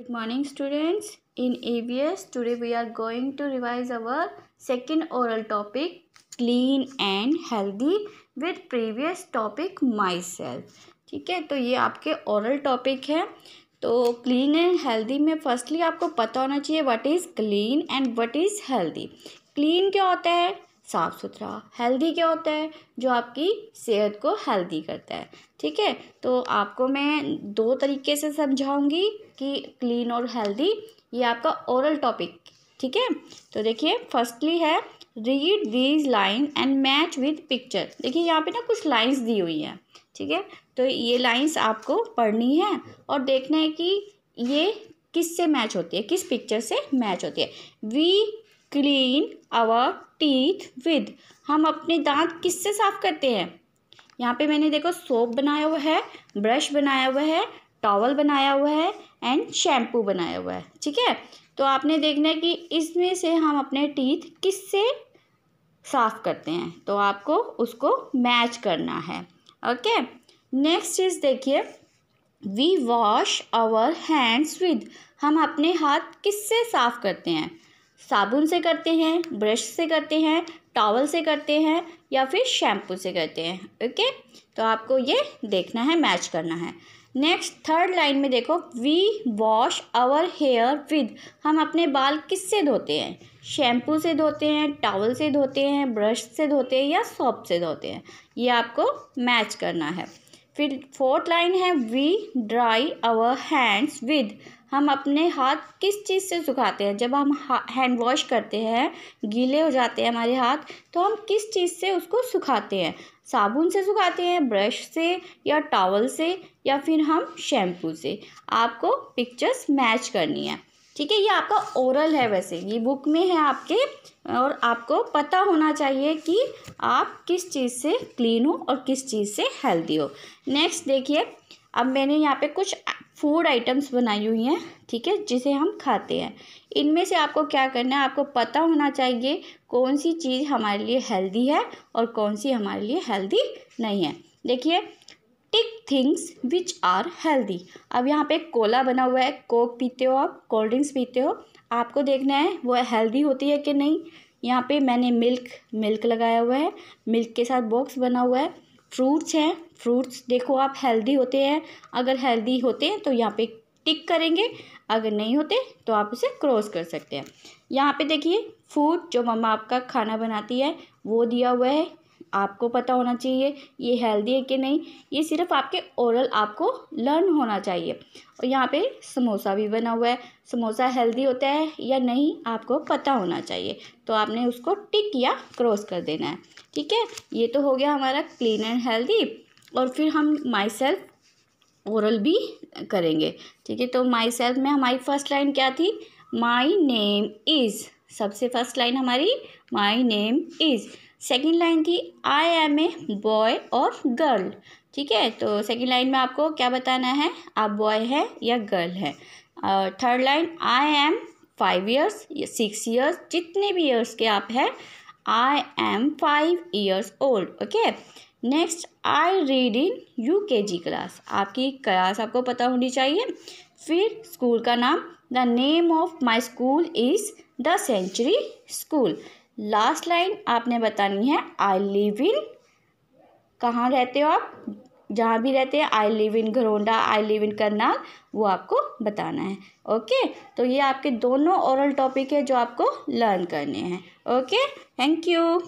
good morning students in abs today we are going to revise our second oral topic clean and healthy with previous topic myself ठीक है तो ये आपके oral topic है तो clean and healthy में firstly आपको पता होना चाहिए what is clean and what is healthy clean क्या होता है साफ़ सुथरा हेल्दी क्या होता है जो आपकी सेहत को हेल्दी करता है ठीक है तो आपको मैं दो तरीके से समझाऊंगी कि क्लीन और हेल्दी ये आपका ओरल टॉपिक ठीक है तो देखिए फर्स्टली है read these line and match with picture देखिए यहाँ पे ना कुछ लाइंस दी हुई हैं ठीक है तो ये लाइंस आपको पढ़नी है और देखना है कि ये किस से मैच होती है किस पिक्चर से मैच होती है we clean our teeth with हम अपने दांत किससे साफ़ करते हैं यहाँ पे मैंने देखो सोप बनाया हुआ है ब्रश बनाया हुआ है टॉवल बनाया हुआ है एंड शैम्पू बनाया हुआ है ठीक है तो आपने देखना है कि इसमें से हम अपने टीथ किससे साफ़ करते हैं तो आपको उसको मैच करना है ओके नेक्स्ट इज़ देखिए we wash our hands with हम अपने हाथ किससे साफ़ करते हैं साबुन से करते हैं ब्रश से करते हैं टॉवल से करते हैं या फिर शैम्पू से करते हैं ओके तो आपको ये देखना है मैच करना है नेक्स्ट थर्ड लाइन में देखो we wash our hair with हम अपने बाल किससे धोते हैं शैम्पू से धोते हैं टॉवल से धोते हैं ब्रश से धोते हैं या सॉप से धोते हैं ये आपको मैच करना है फिर फोर्थ लाइन है we dry our hands with हम अपने हाथ किस चीज़ से सुखाते हैं जब हम हैंड वॉश करते हैं गीले हो जाते हैं हमारे हाथ तो हम किस चीज़ से उसको सुखाते हैं साबुन से सुखाते हैं ब्रश से या टॉवल से या फिर हम शैम्पू से आपको पिक्चर्स मैच करनी है ठीक है ये आपका ओरल है वैसे ये बुक में है आपके और आपको पता होना चाहिए कि आप किस चीज़ से क्लीन हो और किस चीज़ से हेल्दी हो नेक्स्ट देखिए अब मैंने यहाँ पे कुछ फूड आइटम्स बनाई हुई हैं ठीक है जिसे हम खाते हैं इनमें से आपको क्या करना है आपको पता होना चाहिए कौन सी चीज़ हमारे लिए हेल्दी है और कौन सी हमारे लिए हेल्दी नहीं है देखिए थिंग्स विच आर हेल्दी अब यहाँ पे कोला बना हुआ है कोक पीते हो आप कोल्ड ड्रिंक्स पीते हो आपको देखना है वो हेल्दी होती है कि नहीं यहाँ पे मैंने मिल्क मिल्क लगाया हुआ है मिल्क के साथ बॉक्स बना हुआ है फ्रूट्स हैं फ्रूट्स देखो आप हेल्दी होते हैं अगर हेल्दी होते हैं तो यहाँ पे टिक करेंगे अगर नहीं होते तो आप उसे क्रॉस कर सकते हैं यहाँ पे देखिए फूड जो मम्मा आपका खाना बनाती है वो दिया हुआ है आपको पता होना चाहिए ये हेल्दी है कि नहीं ये सिर्फ आपके ओरल आपको लर्न होना चाहिए और यहाँ पे समोसा भी बना हुआ है समोसा हेल्दी होता है या नहीं आपको पता होना चाहिए तो आपने उसको टिक या क्रॉस कर देना है ठीक है ये तो हो गया हमारा क्लीन एंड हेल्दी और फिर हम माई सेल्फ ओरल भी करेंगे ठीक है तो माई सेल्फ में हमारी फर्स्ट लाइन क्या थी माई नेम इज़ सबसे फर्स्ट लाइन हमारी my name is second line थी आई एम ए बॉय और गर्ल ठीक है तो सेकेंड लाइन में आपको क्या बताना है आप बॉय है या गर्ल है third line I am five years या सिक्स ईयर्स जितने भी ईयर्स के आप हैं I am five years old okay next I read in U K G class आपकी क्लास आपको पता होनी चाहिए फिर स्कूल का नाम the name of my school is the century school last line आपने बतानी है आई लिव इन कहाँ रहते हो आप जहाँ भी रहते हैं I live in Gharaunda I live in Karnal वो आपको बताना है ओके तो ये आपके दोनों ओरल टॉपिक है जो आपको लर्न करने हैं ओके थैंक यू